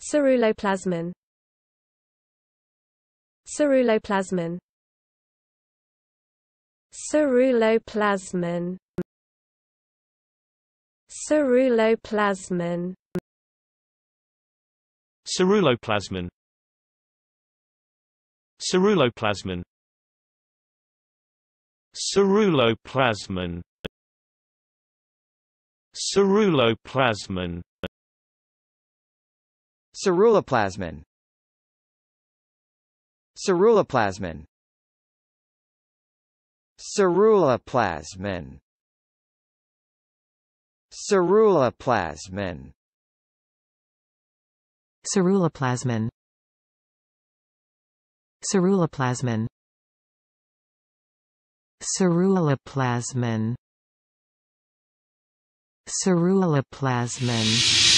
Ceruloplasmin Ceruloplasmin Ceruloplasmin Ceruloplasmin Ceruloplasmin Ceruloplasmin Ceruloplasmin Ceruloplasmin Ceruloplasmin Ceruloplasmin Ceruloplasmin Ceruloplasmin Ceruloplasmin Ceruloplasmin Ceruloplasmin Ceruloplasmin